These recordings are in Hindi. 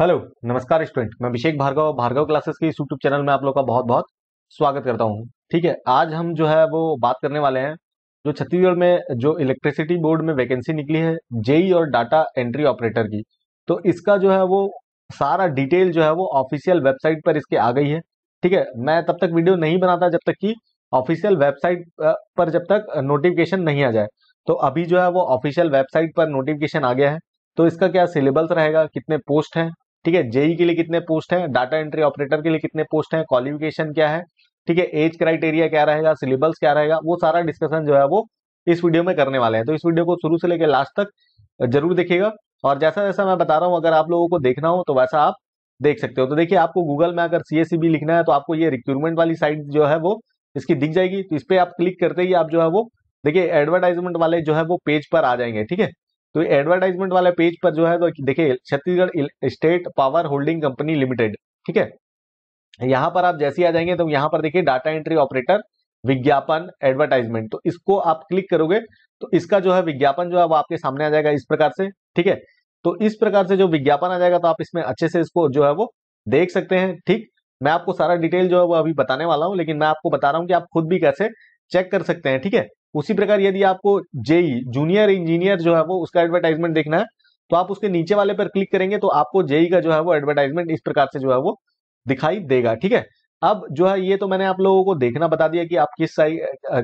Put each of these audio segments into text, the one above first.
हेलो नमस्कार स्टूडेंट मैं अभिषेक भार्गव भार्गव क्लासेस के इस यूट्यूब चैनल में आप लोग का बहुत बहुत स्वागत करता हूँ ठीक है आज हम जो है वो बात करने वाले हैं जो छत्तीसगढ़ में जो इलेक्ट्रिसिटी बोर्ड में वैकेंसी निकली है जेई और डाटा एंट्री ऑपरेटर की तो इसका जो है वो सारा डिटेल जो है वो ऑफिशियल वेबसाइट पर इसके आ गई है ठीक है मैं तब तक वीडियो नहीं बनाता जब तक कि ऑफिशियल वेबसाइट पर जब तक नोटिफिकेशन नहीं आ जाए तो अभी जो है वो ऑफिशियल वेबसाइट पर नोटिफिकेशन आ गया है तो इसका क्या सिलेबस रहेगा कितने पोस्ट हैं ठीक है जेई के लिए कितने पोस्ट हैं डाटा एंट्री ऑपरेटर के लिए कितने पोस्ट हैं क्वालिफिकेशन क्या है ठीक है एज क्राइटेरिया क्या रहेगा सिलेबस क्या रहेगा वो सारा डिस्कशन जो है वो इस वीडियो में करने वाले हैं तो इस वीडियो को शुरू से लेकर लास्ट तक जरूर देखिएगा और जैसा जैसा मैं बता रहा हूं अगर आप लोगों को देखना हो तो वैसा आप देख सकते हो तो देखिए आपको गूगल में अगर सी e लिखना है तो आपको ये रिक्रूटमेंट वाली साइट जो है वो इसकी दिख जाएगी तो इस पर आप क्लिक करते ही आप जो है वो देखिए एडवर्टाइजमेंट वाले जो है वो पेज पर आ जाएंगे ठीक है तो एडवर्टाइजमेंट वाले पेज पर जो है तो देखिए Chhattisgarh state power holding company limited ठीक है यहां पर आप जैसे आ जाएंगे तो यहां पर देखिए डाटा एंट्री ऑपरेटर विज्ञापन एडवर्टाइजमेंट तो इसको आप क्लिक करोगे तो इसका जो है विज्ञापन जो है वो आपके सामने आ जाएगा इस प्रकार से ठीक है तो इस प्रकार से जो विज्ञापन आ जाएगा तो आप इसमें अच्छे से इसको जो है वो देख सकते हैं ठीक मैं आपको सारा डिटेल जो है वो अभी बताने वाला हूँ लेकिन मैं आपको बता रहा हूँ कि आप खुद भी कैसे चेक कर सकते हैं ठीक है उसी प्रकार यदि आपको जेई जूनियर इंजीनियर जो है वो उसका एडवर्टाइजमेंट देखना है तो आप उसके नीचे वाले पर क्लिक करेंगे तो आपको जेई का जो है वो एडवर्टाइजमेंट इस प्रकार से जो है वो दिखाई देगा ठीक है अब जो है ये तो मैंने आप लोगों को देखना बता दिया कि आप किस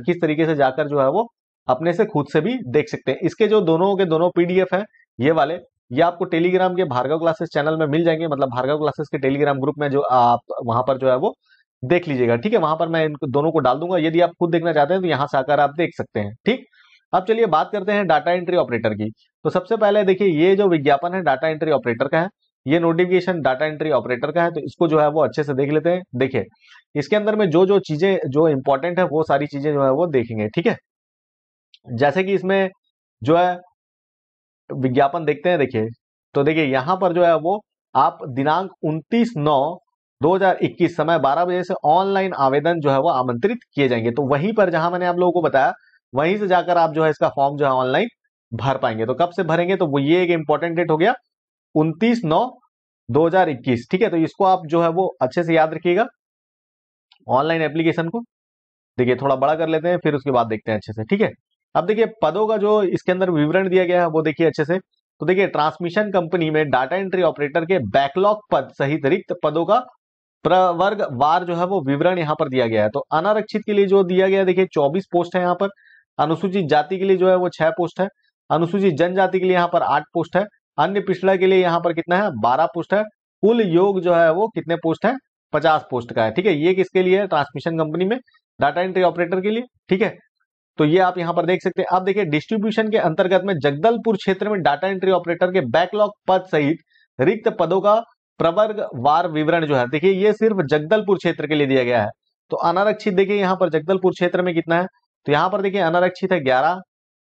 किस तरीके से जाकर जो है वो अपने से खुद से भी देख सकते हैं इसके जो दोनों के दोनों पीडीएफ हैं ये वाले ये आपको टेलीग्राम के भार्गव क्लासेस चैनल में मिल जाएंगे मतलब भार्गव क्लासेस के टेलीग्राम ग्रुप में जो आप वहां पर जो है वो देख लीजिएगा ठीक है वहां पर मैं इनको दोनों को डाल दूंगा यदि आप खुद देखना चाहते हैं तो यहाँ से आकर आप देख सकते हैं ठीक अब चलिए बात करते हैं डाटा एंट्री ऑपरेटर की तो सबसे पहले देखिए ये जो विज्ञापन है डाटा एंट्री ऑपरेटर का है ये नोटिफिकेशन डाटा एंट्री ऑपरेटर का है तो इसको जो है वो अच्छे से देख लेते हैं देखिए इसके अंदर में जो जो चीजें जो इंपॉर्टेंट है वो सारी चीजें जो है वो देखेंगे ठीक है जैसे कि इसमें जो है विज्ञापन देखते हैं देखिए तो देखिए यहां पर जो है वो आप दिनांक 29 नौ 2021 समय 12 बजे से ऑनलाइन आवेदन जो है वो आमंत्रित किए जाएंगे तो वहीं पर जहां मैंने आप लोगों को बताया वहीं से जाकर आप जो है इसका फॉर्म जो है ऑनलाइन भर पाएंगे तो कब से भरेंगे तो वो ये एक इंपॉर्टेंट डेट हो गया उनतीस नौ 2021 ठीक है तो इसको आप जो है वो अच्छे से याद रखिएगा ऑनलाइन एप्लीकेशन को देखिए थोड़ा बड़ा कर लेते हैं फिर उसके बाद देखते हैं अच्छे से ठीक है अब देखिए पदों का जो इसके अंदर विवरण दिया गया है वो देखिए अच्छे से तो देखिए ट्रांसमिशन कंपनी में डाटा एंट्री ऑपरेटर के बैकलॉग पद सहित रिक्त पदों का प्रवर्ग वार जो है वो विवरण यहाँ पर दिया गया है तो अनारक्षित के लिए जो दिया गया देखिए चौबीस पोस्ट है यहाँ पर अनुसूचित जाति के लिए जो है वो छह पोस्ट है अनुसूचित जनजाति के लिए यहाँ पर आठ पोस्ट है अन्य पिछड़ा के लिए यहाँ पर कितना है बारह पोस्ट है कुल योग जो है वो कितने पोस्ट है पचास पोस्ट का है ठीक है ये किसके लिए है ट्रांसमिशन कंपनी में डाटा एंट्री ऑपरेटर के लिए ठीक है तो ये आप यहाँ पर देख सकते हैं अब देखिए डिस्ट्रीब्यूशन के अंतर्गत में जगदलपुर क्षेत्र में डाटा एंट्री ऑपरेटर के बैकलॉग पद सहित रिक्त पदों का प्रवर्ग वार विवरण जो है देखिए ये सिर्फ जगदलपुर क्षेत्र के लिए दिया गया है तो अनारक्षित देखिए यहाँ पर जगदलपुर क्षेत्र में कितना है तो यहाँ पर देखिए अनारक्षित है ग्यारह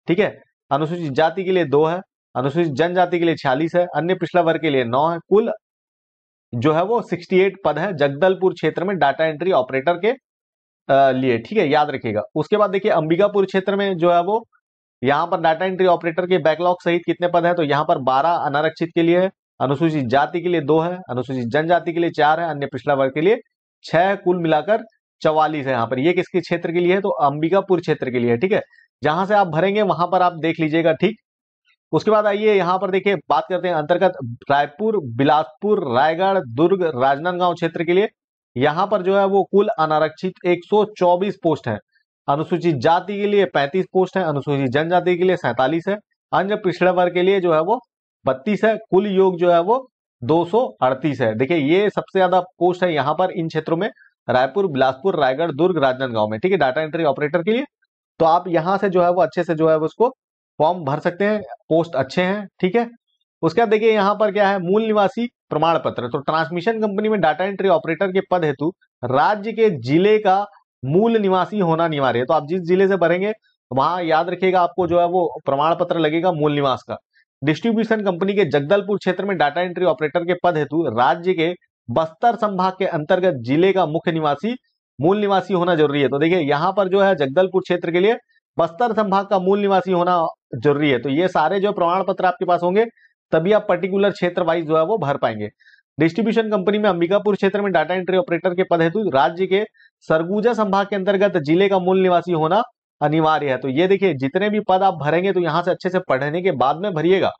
ठीक है अनुसूचित जाति के लिए दो है अनुसूचित जनजाति के लिए छियालीस है अन्य पिछड़ा वर्ग के लिए नौ है कुल जो है वो एट पद है जगदलपुर क्षेत्र में डाटा एंट्री ऑपरेटर के लिए ठीक है याद रखिएगा उसके बाद देखिए अंबिकापुर क्षेत्र में जो है वो यहाँ पर डाटा एंट्री ऑपरेटर के बैकलॉग सहित कितने पद हैं तो यहाँ पर 12 अनारक्षित के लिए है अनुसूचित जाति के लिए दो है अनुसूचित जनजाति के लिए चार है अन्य पिछड़ा वर्ग के लिए छह कुल मिलाकर चवालीस है यहाँ पर ये किसके क्षेत्र के लिए है तो अंबिकापुर क्षेत्र के लिए है ठीक है जहां से आप भरेंगे वहां पर आप देख लीजिएगा ठीक उसके बाद आइए यहाँ पर देखिए बात करते हैं अंतर्गत रायपुर बिलासपुर रायगढ़ दुर्ग राजनांदगांव क्षेत्र के लिए यहाँ पर जो है वो कुल अनारक्षित 124 पोस्ट है अनुसूचित जाति के लिए 35 पोस्ट है अनुसूचित जनजाति के लिए सैंतालीस है अन्य पिछड़े वर्ग के लिए जो है वो बत्तीस है कुल योग जो है वो दो है देखिए ये सबसे ज्यादा पोस्ट है यहाँ पर इन क्षेत्रों में रायपुर बिलासपुर रायगढ़ दुर्ग राजनांदगांव में ठीक है डाटा एंट्री ऑपरेटर के लिए तो आप यहाँ से जो है वो अच्छे से जो है वो उसको फॉर्म भर सकते हैं पोस्ट अच्छे हैं ठीक है उसके बाद देखिए यहाँ पर क्या है मूल निवासी प्रमाण पत्र तो ट्रांसमिशन कंपनी में डाटा एंट्री ऑपरेटर के पद हेतु राज्य के जिले का मूल निवासी होना अनिवार्य है तो आप जिस जिले से भरेंगे वहां याद रखिएगा आपको जो है वो प्रमाण पत्र लगेगा मूल निवास का डिस्ट्रीब्यूशन कंपनी के जगदलपुर क्षेत्र में डाटा एंट्री ऑपरेटर के पद हेतु राज्य के बस्तर संभाग के अंतर्गत जिले का मुख्य निवासी मूल निवासी होना जरूरी है तो देखिए यहाँ पर जो है जगदलपुर क्षेत्र के लिए बस्तर संभाग का मूल निवासी होना जरूरी है तो ये सारे जो प्रमाण पत्र आपके पास होंगे तभी आप पर्टिकुलर क्षेत्र वाइज जो है वो भर पाएंगे डिस्ट्रीब्यूशन कंपनी में अंबिकापुर क्षेत्र में डाटा एंट्री ऑपरेटर के पद हेतु राज्य के सरगुजा संभाग के अंतर्गत जिले का मूल निवासी होना अनिवार्य है तो ये देखिए जितने भी पद आप भरेंगे तो यहाँ से अच्छे से पढ़ने के बाद में भरिएगा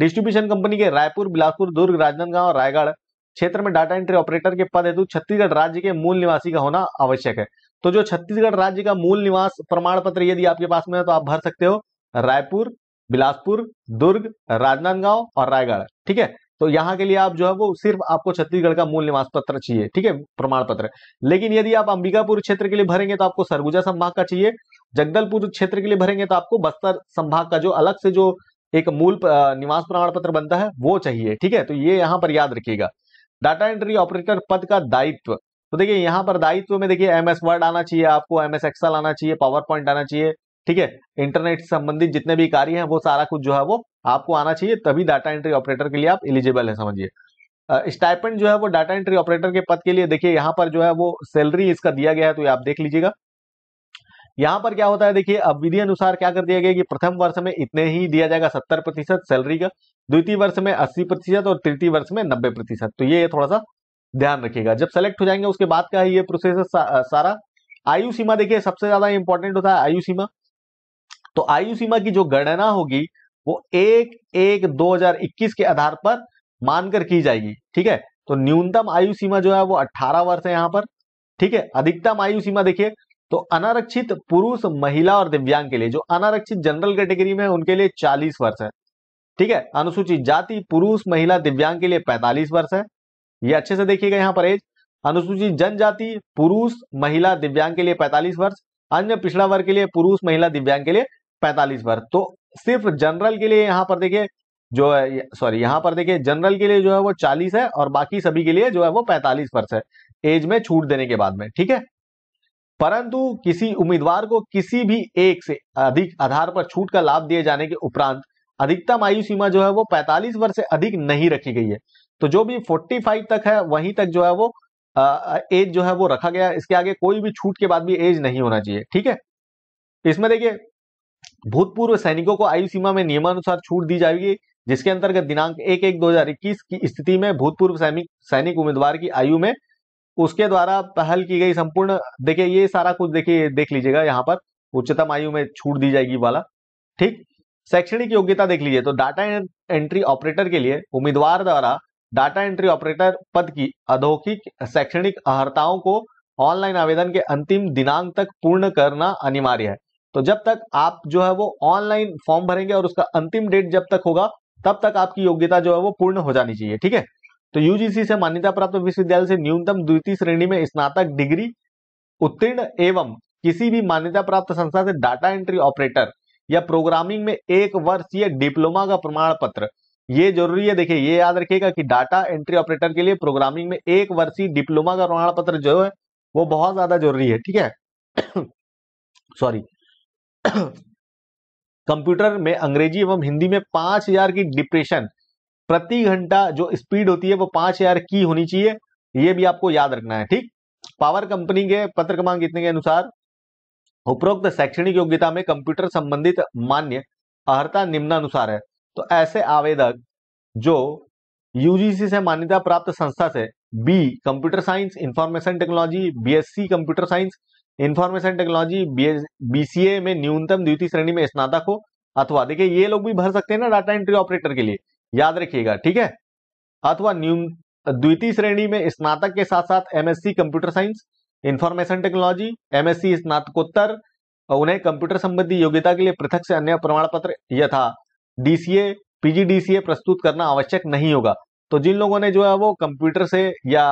डिस्ट्रीब्यूशन कंपनी के रायपुर बिलासपुर दुर्ग राजनांदगांव और रायगढ़ क्षेत्र में डाटा एंट्री ऑपरेटर के पद हेतु छत्तीसगढ़ राज्य के मूल निवासी का होना आवश्यक है तो जो छत्तीसगढ़ राज्य का मूल निवास प्रमाण पत्र यदि आपके पास में है तो आप भर सकते हो रायपुर बिलासपुर दुर्ग राजनांदगांव और रायगढ़ ठीक है तो यहाँ के लिए आप जो है वो सिर्फ आपको छत्तीसगढ़ का मूल निवास पत्र चाहिए ठीक है प्रमाण पत्र लेकिन यदि आप अंबिकापुर क्षेत्र के लिए भरेंगे तो आपको सरगुजा संभाग का चाहिए जगदलपुर क्षेत्र के लिए भरेंगे तो आपको बस्तर संभाग का जो अलग से जो एक मूल निवास प्रमाण पत्र बनता है वो चाहिए ठीक है तो ये यहाँ पर याद रखिएगा डाटा एंट्री ऑपरेटर पद का दायित्व तो देखिए यहाँ पर दायित्व में देखिए एमएस वर्ड आना चाहिए आपको एम एस आना चाहिए पावर पॉइंट आना चाहिए ठीक है इंटरनेट से संबंधित जितने भी कार्य हैं वो सारा कुछ जो है वो आपको आना चाहिए तभी डाटा एंट्री ऑपरेटर के लिए आप एलिजिबल है समझिए स्टाइपेंट जो है वो डाटा एंट्री ऑपरेटर के पद के लिए देखिए यहाँ पर जो है वो सैलरी इसका दिया गया है तो ये आप देख लीजिएगा यहां पर क्या होता है देखिए अब विधि अनुसार क्या कर दिया गया कि प्रथम वर्ष में इतने ही दिया जाएगा सत्तर प्रतिशत सैलरी का द्वितीय वर्ष में अस्सी प्रतिशत और तृतीय वर्ष में नब्बे प्रतिशत तो ये थोड़ा सा ध्यान रखिएगा जब सेलेक्ट हो जाएंगे उसके बाद का है ये प्रोसेस है सा, सारा आयु सीमा देखिए सबसे ज्यादा इंपॉर्टेंट होता है आयु सीमा तो आयु सीमा की जो गणना होगी वो एक एक दो के आधार पर मानकर की जाएगी ठीक है तो न्यूनतम आयु सीमा जो है वो अट्ठारह वर्ष है यहाँ पर ठीक है अधिकतम आयु सीमा देखिए तो अनारक्षित पुरुष महिला और दिव्यांग के लिए जो अनारक्षित जनरल कैटेगरी में उनके लिए चालीस वर्ष है ठीक है अनुसूचित जाति पुरुष महिला दिव्यांग के लिए पैंतालीस वर्ष है ये अच्छे से देखिएगा यहाँ पर एज अनुसूचित जनजाति पुरुष महिला दिव्यांग के लिए पैंतालीस वर्ष अन्य पिछड़ा वर्ग के लिए पुरुष महिला दिव्यांग के लिए पैंतालीस वर्ष तो सिर्फ जनरल के लिए यहाँ पर देखिए जो है सॉरी यहाँ पर देखिए जनरल के लिए जो है वो चालीस है और बाकी सभी के लिए जो है वो पैंतालीस वर्ष है एज में छूट देने के बाद में ठीक है परंतु किसी उम्मीदवार को किसी भी एक से अधिक आधार पर छूट का लाभ दिए जाने के उपरांत अधिकतम आयु सीमा जो है वो 45 वर्ष से अधिक नहीं रखी गई है तो जो भी 45 तक है वहीं तक जो है वो एज जो है वो रखा गया है इसके आगे कोई भी छूट के बाद भी एज नहीं होना चाहिए ठीक है इसमें देखिए भूतपूर्व सैनिकों को आयु सीमा में नियमानुसार छूट दी जाएगी जिसके अंतर्गत दिनांक एक एक दो की स्थिति में भूतपूर्व सैनिक सैनिक उम्मीदवार की आयु में उसके द्वारा पहल की गई संपूर्ण देखिए ये सारा कुछ देखिए देख लीजिएगा यहाँ पर उच्चतम आयु में छूट दी जाएगी वाला ठीक शैक्षणिक योग्यता देख लीजिए तो डाटा एंट्री ऑपरेटर के लिए उम्मीदवार द्वारा डाटा एंट्री ऑपरेटर पद की अधोखिक शैक्षणिक अहर्ताओं को ऑनलाइन आवेदन के अंतिम दिनांक तक पूर्ण करना अनिवार्य है तो जब तक आप जो है वो ऑनलाइन फॉर्म भरेंगे और उसका अंतिम डेट जब तक होगा तब तक आपकी योग्यता जो है वो पूर्ण हो जानी चाहिए ठीक है तो यूजीसी से मान्यता प्राप्त विश्वविद्यालय से न्यूनतम द्वितीय श्रेणी में स्नातक डिग्री उत्तीर्ण एवं किसी भी मान्यता प्राप्त संस्था से डाटा एंट्री ऑपरेटर या प्रोग्रामिंग में एक या डिप्लोमा का प्रमाण पत्र ये जरूरी है देखिए ये याद रखिएगा कि डाटा एंट्री ऑपरेटर के लिए प्रोग्रामिंग में एक वर्षीय डिप्लोमा का प्रमाण पत्र जो है वो बहुत ज्यादा जरूरी है ठीक है सॉरी कंप्यूटर में अंग्रेजी एवं हिंदी में पांच हजार की डिप्रेशन प्रति घंटा जो स्पीड होती है वो पांच हजार की होनी चाहिए ये भी आपको याद रखना है ठीक पावर कंपनी के पत्र क्रमांक इतने के अनुसार उपरोक्त शैक्षणिक योग्यता में कंप्यूटर संबंधित मान्य निम्न निम्नानुसार है तो ऐसे आवेदक जो यूजीसी से मान्यता प्राप्त संस्था से B computer science information technology BSc computer science information technology BCA में न्यूनतम द्वितीय श्रेणी में स्नातक हो अथवा देखिए ये लोग भी भर सकते हैं ना डाटा एंट्री ऑपरेटर के लिए याद रखिएगा ठीक है अथवा न्यून द्वितीय श्रेणी में स्नातक के साथ साथ MSc computer science information technology MSc स्नातकोत्तर उन्हें कंप्यूटर संबंधी योग्यता के लिए पृथक से अन्य प्रमाण पत्र यथा डीसीए पीजीडीसीए प्रस्तुत करना आवश्यक नहीं होगा तो जिन लोगों ने जो है वो कंप्यूटर से या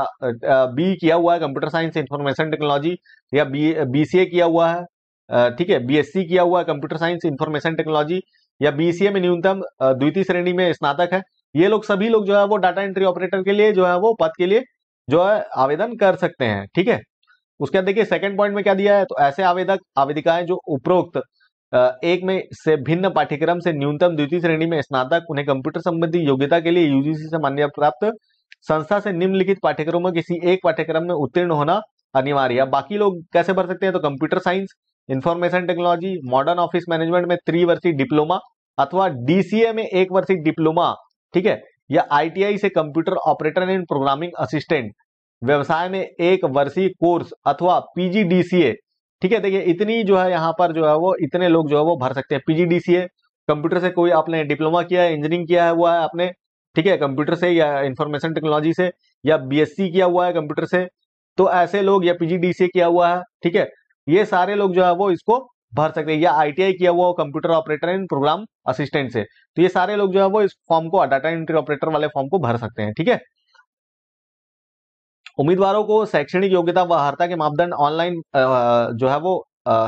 बी किया हुआ है कंप्यूटर साइंस इंफॉर्मेशन टेक्नोलॉजी या बी बी किया हुआ है ठीक है बीएससी किया हुआ है कंप्यूटर साइंस इंफॉर्मेशन टेक्नोलॉजी या बीसीए में न्यूनतम द्वितीय श्रेणी में स्नातक है ये लोग सभी लोग जो है वो डाटा एंट्री ऑपरेटर के लिए जो है वो पद के लिए जो है आवेदन कर सकते हैं ठीक है उसके बाद देखिए सेकंड पॉइंट में क्या दिया है तो ऐसे आवेदक आवेदिकाएं जो उपरोक्त एक में से भिन्न पाठ्यक्रम से न्यूनतम द्वितीय श्रेणी में स्नातक उन्हें कंप्यूटर संबंधी योग्यता के लिए यूजीसी से मान्य प्राप्त संस्था से निम्नलिखित पाठ्यक्रमों किसी एक पाठ्यक्रम में उत्तीर्ण होना अनिवार्य है बाकी लोग कैसे भर सकते हैं तो computer science information technology modern office management में थ्री वर्षीय डिप्लोमा अथवा डीसीए में एक वर्षीय डिप्लोमा ठीक है या आईटीआई से computer operator and programming assistant व्यवसाय में एक वर्षीय कोर्स अथवा पीजीडीसीए ठीक है देखिए इतनी जो है यहाँ पर जो है वो इतने लोग जो है वो भर सकते हैं पीजीडीसीए कंप्यूटर से कोई आपने डिप्लोमा किया है इंजीनियरिंग किया है हुआ है आपने ठीक है कंप्यूटर से या इंफॉर्मेशन टेक्नोलॉजी से या बीएससी किया हुआ है कंप्यूटर से तो ऐसे लोग या पीजीडीसीए किया हुआ है ठीक है ये सारे लोग जो है वो इसको भर सकते हैं या आईटीआई किया हुआ computer operator and program assistant से तो ये सारे लोग जो है वो इस फॉर्म को डाटा एंट्री ऑपरेटर वाले फॉर्म को भर सकते हैं ठीक है उम्मीदवारों को शैक्षणिक योग्यता व अर्ता के मापदंड ऑनलाइन जो है वो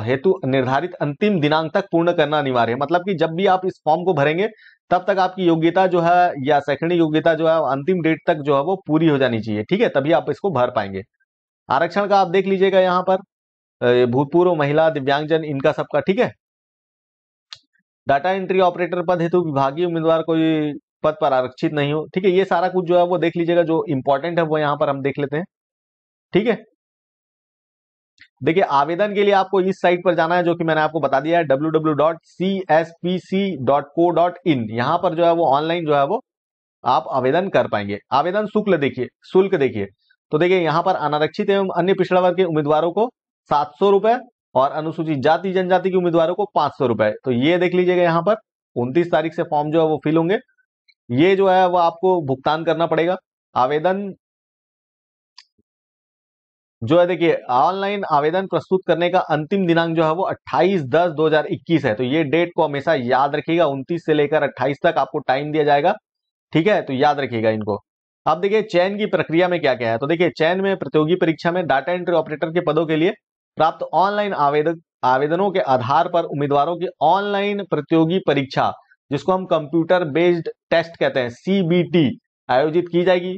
हेतु निर्धारित अंतिम दिनांक तक पूर्ण करना अनिवार्य है मतलब कि जब भी आप इस फॉर्म को भरेंगे तब तक आपकी योग्यता जो है या शैक्षणिक योग्यता जो है अंतिम डेट तक जो है वो पूरी हो जानी चाहिए ठीक है तभी आप इसको भर पाएंगे आरक्षण का आप देख लीजिएगा यहाँ पर भूतपूर्व महिला दिव्यांगजन इनका सबका ठीक है डाटा एंट्री ऑपरेटर पद हेतु विभागीय उम्मीदवार कोई पद पर आरक्षित नहीं हो ठीक है ये सारा कुछ जो है वो देख लीजिएगा जो इंपॉर्टेंट है वो यहाँ पर हम देख लेते हैं ठीक है देखिए आवेदन के लिए आपको इस साइट पर जाना है जो कि मैंने आपको बता दिया है www.cspc.co.in यहां पर जो है वो ऑनलाइन जो है वो आप आवेदन कर पाएंगे आवेदन शुल्क देखिए शुल्क देखिए तो देखिए यहां पर अनारक्षित एवं अन्य पिछड़ा वर्ग के उम्मीदवारों को सात सौ रुपए और अनुसूचित जाति जनजाति के उम्मीदवारों को पांच सौ रुपए तो ये देख लीजिएगा यहाँ पर उनतीस तारीख से फॉर्म जो है वो फिल होंगे ये जो है वो आपको भुगतान करना पड़ेगा आवेदन जो है देखिए ऑनलाइन आवेदन प्रस्तुत करने का अंतिम दिनांक जो है वो 28 दस 2021 है तो ये डेट को हमेशा याद रखिएगा 29 से लेकर 28 तक आपको टाइम दिया जाएगा ठीक है तो याद रखिएगा इनको अब देखिए चयन की प्रक्रिया में क्या क्या है तो देखिए चयन में प्रतियोगी परीक्षा में डाटा एंट्री ऑपरेटर के पदों के लिए प्राप्त ऑनलाइन आवेदक आवेदनों के आधार पर उम्मीदवारों की ऑनलाइन प्रतियोगी परीक्षा जिसको हम कंप्यूटर बेस्ड टेस्ट कहते हैं सीबीटी आयोजित की जाएगी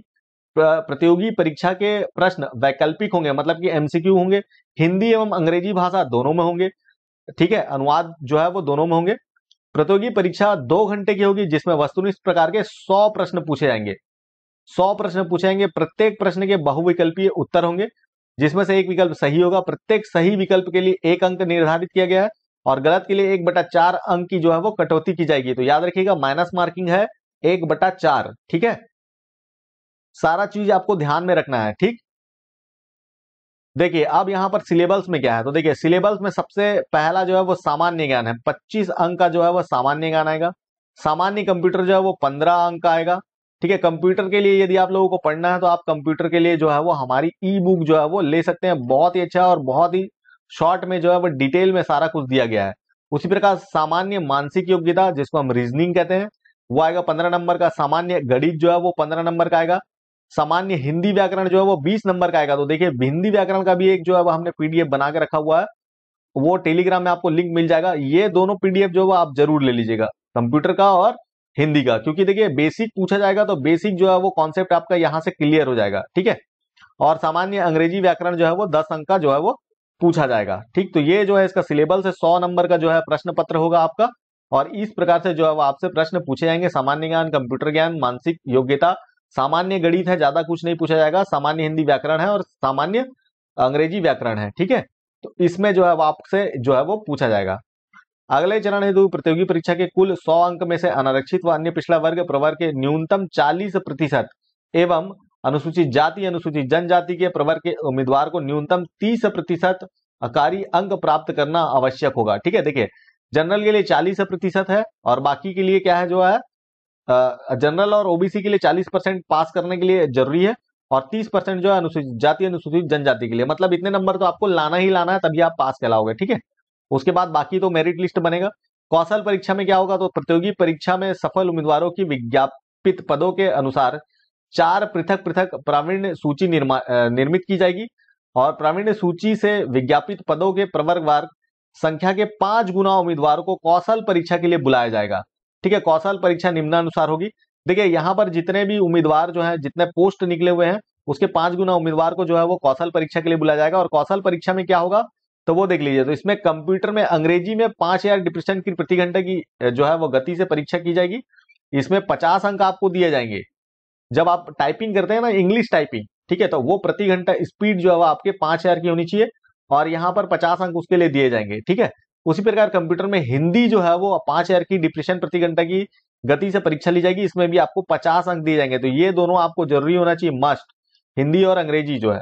प्रतियोगी परीक्षा के प्रश्न वैकल्पिक होंगे मतलब कि एमसीक्यू होंगे हिंदी एवं अंग्रेजी भाषा दोनों में होंगे ठीक है अनुवाद जो है वो दोनों में होंगे प्रतियोगी परीक्षा दो घंटे की होगी जिसमें वस्तुनिष्ठ प्रकार के सौ प्रश्न पूछे जाएंगे सौ प्रश्न पूछेंगे प्रत्येक प्रश्न के बहुविकल्पीय उत्तर होंगे जिसमें से एक विकल्प सही होगा प्रत्येक सही विकल्प के लिए एक अंक निर्धारित किया गया है और गलत के लिए एक बटा चार अंक की जो है वो कटौती की जाएगी तो याद रखिएगा माइनस मार्किंग है एक बटा चार ठीक है सारा चीज आपको ध्यान में रखना है ठीक देखिए अब यहां पर सिलेबस में क्या है तो देखिए सिलेबस में सबसे पहला जो है वो सामान्य ज्ञान है 25 अंक का जो है वो सामान्य ज्ञान आएगा सामान्य कंप्यूटर जो है वो 15 अंक का आएगा ठीक है कंप्यूटर के लिए यदि आप लोगों को पढ़ना है तो आप कंप्यूटर के लिए जो है वो हमारी ई बुक जो है वो ले सकते हैं बहुत ही अच्छा और बहुत ही शॉर्ट में जो है वो डिटेल में सारा कुछ दिया गया है उसी प्रकार सामान्य मानसिक योग्यता जिसको हम रीजनिंग कहते हैं वो आएगा पंद्रह नंबर का सामान्य गणित जो है वो पंद्रह नंबर का आएगा सामान्य हिंदी व्याकरण जो है वो बीस नंबर का आएगा तो देखिए हिंदी व्याकरण का भी एक जो है वो हमने पीडीएफ बना के रखा हुआ है वो टेलीग्राम में आपको लिंक मिल जाएगा ये दोनों पीडीएफ जो है आप जरूर ले लीजिएगा कंप्यूटर का और हिंदी का क्योंकि देखिए बेसिक पूछा जाएगा तो बेसिक जो है वो कॉन्सेप्ट आपका यहाँ से क्लियर हो जाएगा ठीक है और सामान्य अंग्रेजी व्याकरण जो है वो दस अंक का जो है वो पूछा जाएगा ठीक तो ये जो है इसका सिलेबल से सौ नंबर का जो है प्रश्न पत्र होगा आपका और इस प्रकार से जो है वो आपसे प्रश्न पूछे जाएंगे सामान्य ज्ञान कंप्यूटर ज्ञान मानसिक योग्यता सामान्य गणित है ज्यादा कुछ नहीं पूछा जाएगा सामान्य हिंदी व्याकरण है और सामान्य अंग्रेजी व्याकरण है ठीक है तो इसमें जो है वो आपसे जो है वो पूछा जाएगा अगले चरण हेतु प्रतियोगी परीक्षा के कुल 100 अंक में से अनारक्षित व अन्य पिछड़ा वर्ग प्रवर के न्यूनतम 40 प्रतिशत एवं अनुसूचित जाति अनुसूचित जनजाति के प्रवर के उम्मीदवार को न्यूनतम 30 प्रतिशत अकारी अंक प्राप्त करना आवश्यक होगा ठीक है देखिए जनरल के लिए चालीस प्रतिशत है और बाकी के लिए क्या है जो है जनरल और ओबीसी के लिए चालीस परसेंट पास करने के लिए जरूरी है और तीस परसेंट जो है अनुसूचित जाति अनुसूचित जनजाति के लिए मतलब इतने नंबर तो आपको लाना ही लाना है तभी आप पास कहलाओगे ठीक है उसके बाद बाकी तो मेरिट लिस्ट बनेगा कौशल परीक्षा में क्या होगा तो प्रतियोगी परीक्षा में सफल उम्मीदवारों की विज्ञापित पदों के अनुसार चार पृथक पृथक प्रावीण्य सूची निर्मित की जाएगी और प्रावीण्य सूची से विज्ञापित पदों के प्रवर्गवार संख्या के पांच गुना उम्मीदवारों को कौशल परीक्षा के लिए बुलाया जाएगा ठीक है कौशल परीक्षा निम्नानुसार होगी देखिए यहाँ पर जितने भी उम्मीदवार जो है जितने पोस्ट निकले हुए हैं उसके पांच गुना उम्मीदवार को जो है वो कौशल परीक्षा के लिए बुलाया जाएगा और कौशल परीक्षा में क्या होगा तो वो देख लीजिए तो इसमें कंप्यूटर में अंग्रेजी में पांच हजार डिप्रेशन की प्रति घंटे की जो है वो गति से परीक्षा की जाएगी इसमें पचास अंक आपको दिए जाएंगे जब आप टाइपिंग करते हैं ना इंग्लिश टाइपिंग ठीक है तो वो प्रति घंटा स्पीड जो है वो आपके पांच हजार की होनी चाहिए और यहाँ पर पचास अंक उसके लिए दिए जाएंगे ठीक है उसी प्रकार कंप्यूटर में हिंदी जो है वो पांच हजार की डिप्रेशन प्रति घंटा की गति से परीक्षा ली जाएगी इसमें भी आपको पचास अंक दिए जाएंगे तो ये दोनों आपको जरूरी होना चाहिए मस्ट हिंदी और अंग्रेजी जो है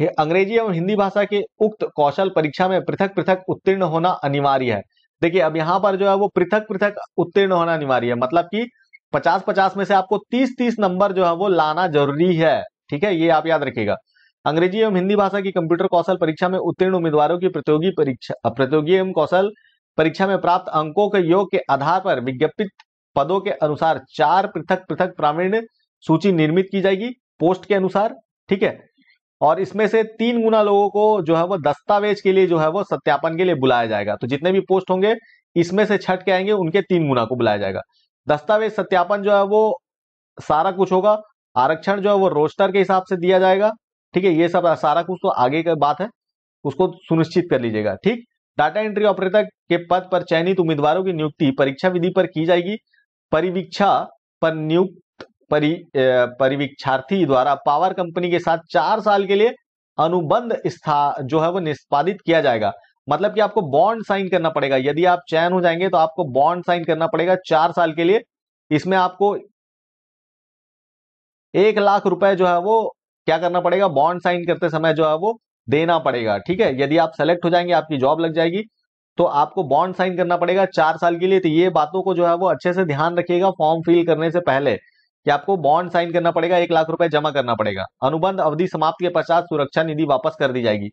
अंग्रेजी एवं हिंदी भाषा के उक्त कौशल परीक्षा में पृथक पृथक उत्तीर्ण होना अनिवार्य है देखिए अब यहां पर जो है वो पृथक पृथक उत्तीर्ण होना अनिवार्य है मतलब कि पचास पचास में से आपको तीस तीस नंबर जो है वो लाना जरूरी है ठीक है ये आप याद रखिएगा अंग्रेजी एवं हिंदी भाषा की कंप्यूटर कौशल परीक्षा में उत्तीर्ण उम्मीदवारों की प्रतियोगी परीक्षा प्रतियोगी एवं कौशल परीक्षा में प्राप्त अंकों के योग के आधार पर विज्ञपित पदों के अनुसार चार पृथक पृथक प्रावीण्य सूची निर्मित की जाएगी पोस्ट के अनुसार ठीक है और इसमें से तीन गुना लोगों को जो है वो दस्तावेज के लिए जो है वो सत्यापन के लिए बुलाया जाएगा तो जितने भी पोस्ट होंगे इसमें से छठ के आएंगे उनके तीन गुना को बुलाया जाएगा दस्तावेज सत्यापन जो है वो सारा कुछ होगा आरक्षण जो है वो रोस्टर के हिसाब से दिया जाएगा ठीक है ये सब सारा कुछ तो आगे का बात है उसको सुनिश्चित कर लीजिएगा ठीक डाटा एंट्री ऑपरेटर के पद पर चयनित उम्मीदवारों की नियुक्ति परीक्षा विधि पर की जाएगी परिवीक्षा पर नियुक्त परि परिवीक्षार्थी द्वारा पावर कंपनी के साथ चार साल के लिए अनुबंध स्था जो है वो निष्पादित किया जाएगा मतलब कि आपको बॉन्ड साइन करना पड़ेगा यदि आप चयन हो जाएंगे तो आपको बॉन्ड साइन करना पड़ेगा चार साल के लिए इसमें आपको एक लाख रुपए जो है वो क्या करना पड़ेगा बॉन्ड साइन करते समय जो है वो देना पड़ेगा ठीक है यदि आप सेलेक्ट हो जाएंगे आपकी जॉब लग जाएगी तो आपको बॉन्ड साइन करना पड़ेगा चार साल के लिए तो ये बातों को जो है वो अच्छे से ध्यान रखिएगा फॉर्म फिल करने से पहले कि आपको बॉन्ड साइन करना पड़ेगा एक लाख रुपए जमा करना पड़ेगा अनुबंध अवधि समाप्त के पश्चात सुरक्षा निधि वापस कर दी जाएगी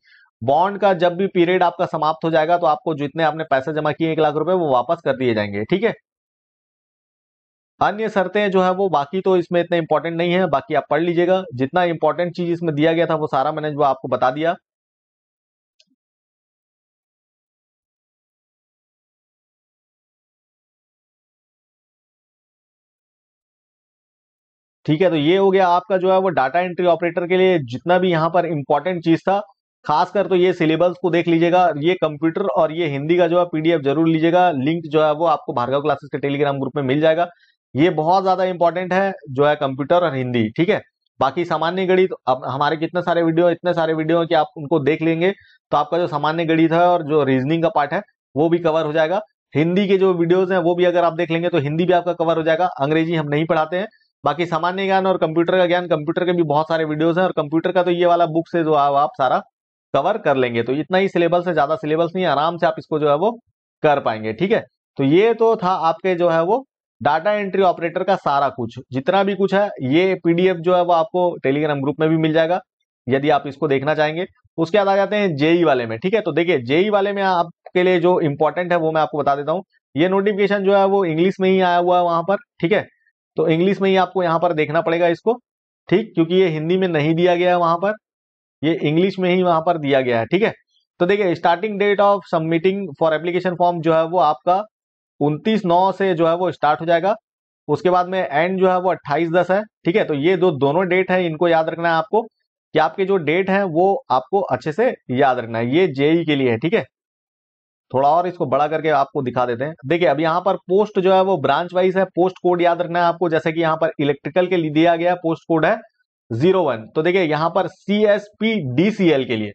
बॉन्ड का जब भी पीरियड आपका समाप्त हो जाएगा तो आपको जितने आपने पैसे जमा किए एक लाख रुपए वो वापस कर दिए जाएंगे ठीक है अन्य शर्तें जो है वो बाकी तो इसमें इतने इंपॉर्टेंट नहीं है बाकी आप पढ़ लीजिएगा जितना इंपॉर्टेंट चीज इसमें दिया गया था वो सारा मैंने जो आपको बता दिया ठीक है तो ये हो गया आपका जो है वो डाटा एंट्री ऑपरेटर के लिए जितना भी यहाँ पर इंपॉर्टेंट चीज था खासकर तो ये सिलेबस को देख लीजिएगा ये कंप्यूटर और ये हिंदी का जो है पीडीएफ जरूर लीजिएगा लिंक जो है वो आपको भार्गव क्लासेस के टेलीग्राम ग्रुप में मिल जाएगा ये बहुत ज्यादा इंपॉर्टेंट है जो है कंप्यूटर और हिंदी ठीक है बाकी सामान्य गणित अब हमारे कितने सारे वीडियो इतने सारे वीडियो कि आप उनको देख लेंगे तो आपका जो सामान्य गणित है और जो रीजनिंग का पार्ट है वो भी कवर हो जाएगा हिंदी के जो वीडियोज हैं वो भी अगर आप देख लेंगे तो हिंदी भी आपका कवर हो जाएगा अंग्रेजी हम नहीं पढ़ाते हैं बाकी सामान्य ज्ञान और कंप्यूटर का ज्ञान कंप्यूटर के भी बहुत सारे वीडियोस हैं और कंप्यूटर का तो ये वाला बुक से जो है आप सारा कवर कर लेंगे तो इतना ही सिलेबस है ज्यादा सिलेबस नहीं आराम से आप इसको जो है वो कर पाएंगे ठीक है तो ये तो था आपके जो है वो डाटा एंट्री ऑपरेटर का सारा कुछ जितना भी कुछ है ये पीडीएफ जो है वो आपको टेलीग्राम ग्रुप में भी मिल जाएगा यदि आप इसको देखना चाहेंगे उसके बाद आ जाते हैं जेई वाले में ठीक है तो देखिए जेई वाले में आपके लिए जो इंपॉर्टेंट है वो मैं आपको बता देता हूँ ये नोटिफिकेशन जो है वो इंग्लिश में ही आया हुआ है वहां पर ठीक है तो इंग्लिश में ही आपको यहां पर देखना पड़ेगा इसको ठीक क्योंकि ये हिंदी में नहीं दिया गया है वहां पर ये इंग्लिश में ही वहां पर दिया गया है ठीक है तो देखिए starting date of submitting for application form जो है वो आपका उनतीस नौ से जो है वो स्टार्ट हो जाएगा उसके बाद में एंड जो है वो अट्ठाईस दस है ठीक है तो ये दो दोनों डेट है इनको याद रखना है आपको कि आपके जो डेट है वो आपको अच्छे से याद रखना है ये जेई e के लिए है ठीक है थोड़ा और इसको बड़ा करके आपको दिखा देते हैं देखिए अब यहाँ पर पोस्ट जो है वो ब्रांच वाइज है पोस्ट कोड याद रखना है आपको जैसे कि यहाँ पर इलेक्ट्रिकल के लिए दिया गया पोस्ट कोड है जीरो वन तो देखिए यहाँ पर C S P D C L के लिए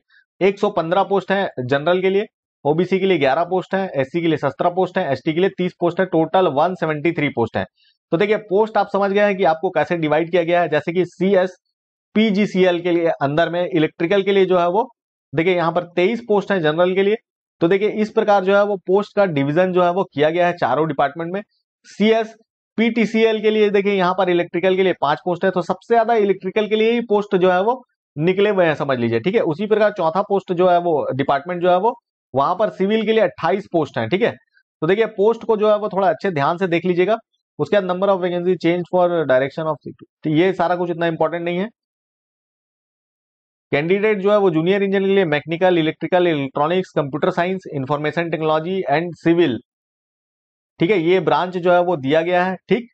115 पोस्ट है जनरल के लिए ओबीसी के लिए 11 पोस्ट है एससी के लिए 17 पोस्ट है एसटी के लिए 30 पोस्ट है टोटल 173 पोस्ट है तो देखिए पोस्ट आप समझ गए हैं कि आपको कैसे डिवाइड किया गया है जैसे कि सी एस एल के लिए अंदर में इलेक्ट्रिकल के लिए जो है वो देखिए यहाँ पर 23 पोस्ट है जनरल के लिए तो देखिए इस प्रकार जो है वो पोस्ट का डिवीजन जो है वो किया गया है चारों डिपार्टमेंट में सी एस पीटीसीएल के लिए देखिए यहाँ पर इलेक्ट्रिकल के लिए पांच पोस्ट है तो सबसे ज्यादा इलेक्ट्रिकल के लिए ही पोस्ट जो है वो निकले हुए हैं समझ लीजिए ठीक है उसी प्रकार चौथा पोस्ट जो है वो डिपार्टमेंट जो है वो वहां पर सिविल के लिए अट्ठाईस पोस्ट है ठीक है तो देखिए पोस्ट को जो है वो थोड़ा अच्छे ध्यान से देख लीजिएगा उसके बाद number of vacancy change for direction of ये सारा कुछ इतना इंपॉर्टेंट नहीं है कैंडिडेट जो है वो जूनियर इंजीनियर के लिए mechanical electrical electronics computer science information technology and civil ठीक है ये ब्रांच जो है वो दिया गया है ठीक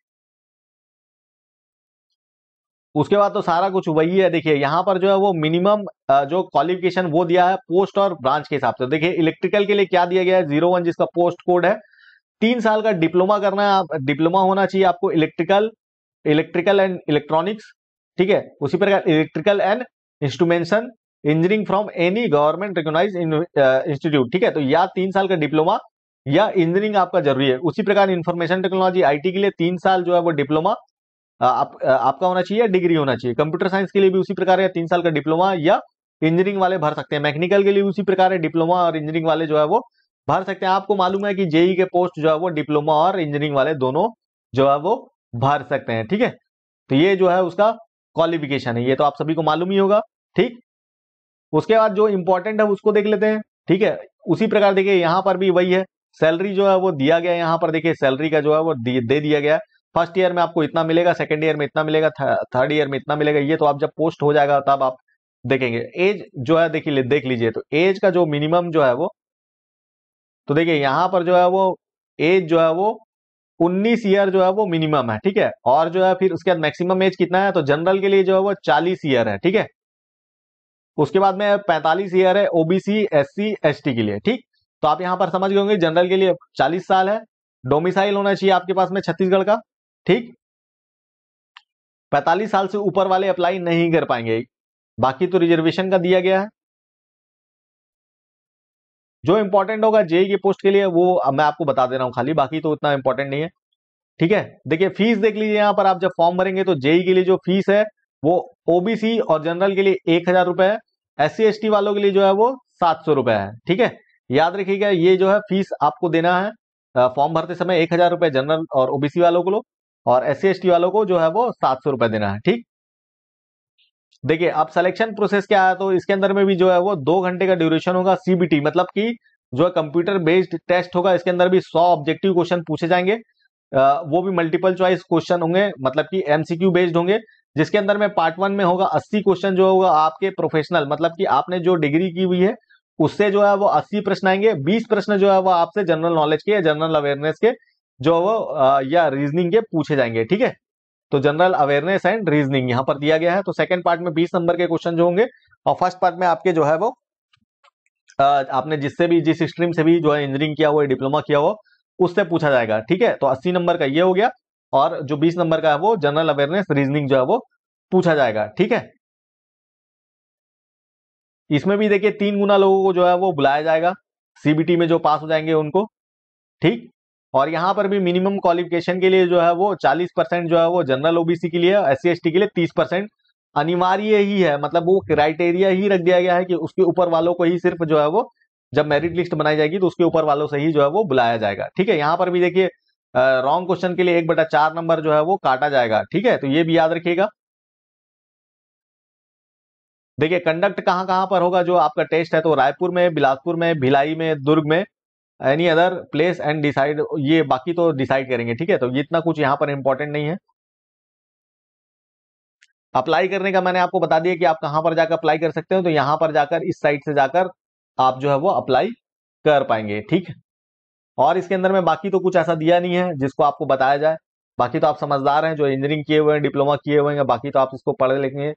उसके बाद तो सारा कुछ वही है देखिए यहाँ पर जो है वो मिनिमम जो क्वालिफिकेशन वो दिया है पोस्ट और ब्रांच के हिसाब से देखिए इलेक्ट्रिकल के लिए क्या दिया गया है जीरो वन जिसका पोस्ट कोड है तीन साल का डिप्लोमा करना है आप डिप्लोमा होना चाहिए आपको इलेक्ट्रिकल इलेक्ट्रिकल एंड इलेक्ट्रॉनिक्स ठीक है उसी प्रकार electrical and instrumentation engineering from any government recognise institute ठीक है तो या तीन साल का डिप्लोमा या इंजीनियरिंग आपका जरूरी है उसी प्रकार इंफॉर्मेशन टेक्नोलॉजी आईटी के लिए तीन साल जो है वो डिप्लोमा आप, आपका होना चाहिए या डिग्री होना चाहिए कंप्यूटर साइंस के लिए भी उसी प्रकार है तीन साल का डिप्लोमा या इंजीनियरिंग वाले भर सकते हैं मैकेनिकल के लिए उसी प्रकार है डिप्लोमा और इंजीनियरिंग वाले जो है वो भर सकते हैं आपको मालूम है कि जेई के पोस्ट जो है वो डिप्लोमा और इंजीनियरिंग वाले दोनों जो है वो भर सकते हैं ठीक है तो ये जो है उसका क्वालिफिकेशन है ये तो आप सभी को मालूम ही होगा ठीक उसके बाद जो इंपॉर्टेंट है उसको देख लेते हैं ठीक है उसी प्रकार देखिए यहां पर भी वही है सैलरी जो है वो दिया गया यहां यहाँ पर देखिए सैलरी का जो है वो दे दिया गया फर्स्ट ईयर में आपको इतना मिलेगा सेकेंड ईयर में इतना मिलेगा थर्ड ईयर में इतना मिलेगा ये तो आप जब पोस्ट हो जाएगा तब आप देखेंगे एज जो है देखिए देख लीजिए तो एज का जो मिनिमम जो है वो तो देखिए यहाँ पर जो है वो एज जो है वो उन्नीस ईयर जो है वो मिनिमम है ठीक है और जो है फिर उसके बाद मैक्सिमम एज कितना है तो जनरल के लिए जो है वो चालीस ईयर है ठीक है उसके बाद में पैंतालीस ईयर है ओबीसी एससी एसटी के लिए ठीक तो आप यहां पर समझ गए होंगे जनरल के लिए चालीस साल है डोमिसाइल होना चाहिए आपके पास में छत्तीसगढ़ का ठीक पैंतालीस साल से ऊपर वाले अप्लाई नहीं कर पाएंगे बाकी तो रिजर्वेशन का दिया गया है जो इंपॉर्टेंट होगा जेई की पोस्ट के लिए वो मैं आपको बता दे रहा हूँ खाली बाकी तो उतना इंपॉर्टेंट नहीं है ठीक है देखिए फीस देख लीजिए यहाँ पर आप जब फॉर्म भरेंगे तो जेई e के लिए जो फीस है वो ओबीसी और जनरल के लिए एक हजार रुपए है एस सी वालों के लिए जो है वो सात सौ रुपए है ठीक है याद रखिएगा ये जो है फीस आपको देना है फॉर्म भरते समय एक हजार रुपए जनरल और ओबीसी वालों को लो और एस सी वालों को जो है वो सात सौ रुपए देना है ठीक देखिए अब सिलेक्शन प्रोसेस क्या है तो इसके अंदर में भी जो है वो दो घंटे का ड्यूरेशन होगा सीबीटी मतलब कि जो है कंप्यूटर बेस्ड टेस्ट होगा इसके अंदर भी सौ ऑब्जेक्टिव क्वेश्चन पूछे जाएंगे वो भी मल्टीपल चॉइस क्वेश्चन होंगे मतलब कि एमसीक्यू बेस्ड होंगे जिसके अंदर में पार्ट वन में होगा अस्सी क्वेश्चन जो होगा आपके प्रोफेशनल मतलब की आपने जो डिग्री की हुई है उससे जो है वो अस्सी प्रश्न आएंगे बीस प्रश्न जो है वो आपसे जनरल नॉलेज के या जनरल अवेयरनेस के जो वो या रीजनिंग के पूछे जाएंगे ठीक है तो जनरल अवेयरनेस एंड रीजनिंग यहां पर दिया गया है तो सेकंड पार्ट में बीस नंबर के क्वेश्चन जो होंगे और फर्स्ट पार्ट में आपके जो है वो आपने जिससे भी जिस स्ट्रीम से भी जो है इंजीनियरिंग किया हुआ डिप्लोमा किया हुआ उससे पूछा जाएगा ठीक है तो अस्सी नंबर का ये हो गया और जो बीस नंबर का है वो जनरल अवेयरनेस रीजनिंग जो है वो पूछा जाएगा ठीक है इसमें भी देखिए तीन गुना लोगों को जो है वो बुलाया जाएगा सीबीटी में जो पास हो जाएंगे उनको ठीक और यहाँ पर भी मिनिमम क्वालिफिकेशन के लिए जो है वो 40 परसेंट जो है वो जनरल ओबीसी के लिए एस सी के लिए 30 परसेंट अनिवार्य ही है मतलब वो क्राइटेरिया ही रख दिया गया है कि उसके ऊपर वालों को ही सिर्फ जो है वो जब मेरिट लिस्ट बनाई जाएगी तो उसके ऊपर वालों से ही जो है वो बुलाया जाएगा ठीक है यहाँ पर भी देखिए रॉन्ग क्वेश्चन के लिए एक बटा चार नंबर जो है वो काटा जाएगा ठीक है तो ये भी याद रखिएगा देखिए कंडक्ट कहाँ कहाँ पर होगा जो आपका टेस्ट है तो रायपुर में बिलासपुर में भिलाई में दुर्ग में any other place and decide ये बाकी तो डिसाइड करेंगे ठीक है तो ये इतना कुछ यहाँ पर इंपॉर्टेंट नहीं है अप्लाई करने का मैंने आपको बता दिया कि आप कहाँ पर जाकर अप्लाई कर सकते हो तो यहाँ पर जाकर इस साइट से जाकर आप जो है वो अप्लाई कर पाएंगे ठीक है और इसके अंदर में बाकी तो कुछ ऐसा दिया नहीं है जिसको आपको बताया जाए बाकी तो आप समझदार हैं जो इंजीनियरिंग किए हुए हैं डिप्लोमा किए हुए हैं बाकी तो आप इसको पढ़ लेंगे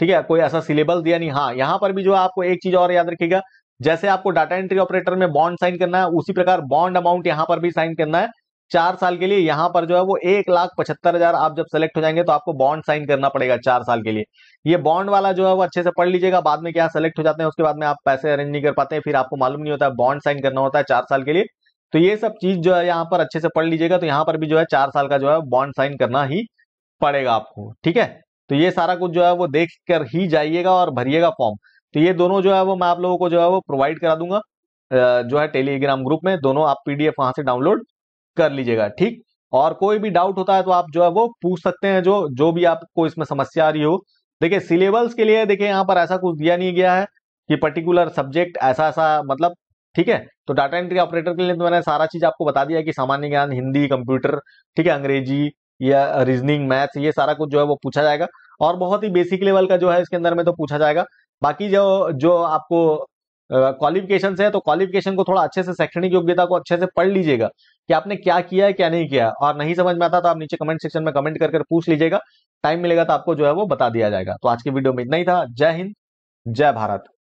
ठीक है कोई ऐसा सिलेबस दिया नहीं हाँ यहाँ पर भी जो है आपको एक चीज और याद रखिएगा जैसे आपको डाटा एंट्री ऑपरेटर में बॉन्ड साइन करना है उसी प्रकार बॉन्ड अमाउंट यहां पर भी साइन करना है चार साल के लिए यहां पर जो है वो एक लाख पचहत्तर हजार आप जब सेलेक्ट हो जाएंगे तो आपको बॉन्ड साइन करना पड़ेगा चार साल के लिए ये बॉन्ड वाला जो है वो अच्छे से पढ़ लीजिएगा बाद में क्या सेलेक्ट हो जाते हैं उसके बाद में आप पैसे अरेंज नहीं कर पाते फिर आपको मालूम नहीं होता बॉन्ड साइन करना होता है चार साल के लिए तो ये सब चीज जो है यहाँ पर अच्छे से पढ़ लीजिएगा तो यहाँ पर भी जो है चार साल का जो है बॉन्ड साइन करना ही पड़ेगा आपको ठीक है तो ये सारा कुछ जो है वो देख कर ही जाइएगा और भरिएगा फॉर्म तो ये दोनों जो है वो मैं आप लोगों को जो है वो प्रोवाइड करा दूंगा जो है टेलीग्राम ग्रुप में दोनों आप पीडीएफ वहां से डाउनलोड कर लीजिएगा ठीक और कोई भी डाउट होता है तो आप जो है वो पूछ सकते हैं जो जो भी आपको इसमें समस्या आ रही हो देखिए सिलेबस के लिए देखिए यहाँ पर ऐसा कुछ दिया नहीं गया है कि पर्टिकुलर सब्जेक्ट ऐसा ऐसा मतलब ठीक है तो डाटा एंट्री ऑपरेटर के लिए तो मैंने सारा चीज आपको बता दिया कि सामान्य ज्ञान हिंदी कंप्यूटर ठीक है अंग्रेजी या रीजनिंग मैथ्स ये सारा कुछ जो है वो पूछा जाएगा और बहुत ही बेसिक लेवल का जो है इसके अंदर में तो पूछा जाएगा बाकी जो जो आपको क्वालिफिकेशन है तो क्वालिफिकेशन को थोड़ा अच्छे से शैक्षणिक योग्यता को अच्छे से पढ़ लीजिएगा कि आपने क्या किया है क्या नहीं किया और नहीं समझ में आता तो आप नीचे कमेंट सेक्शन में कमेंट करके पूछ लीजिएगा टाइम मिलेगा तो आपको जो है वो बता दिया जाएगा तो आज के वीडियो में इतना ही था जय हिंद जय भारत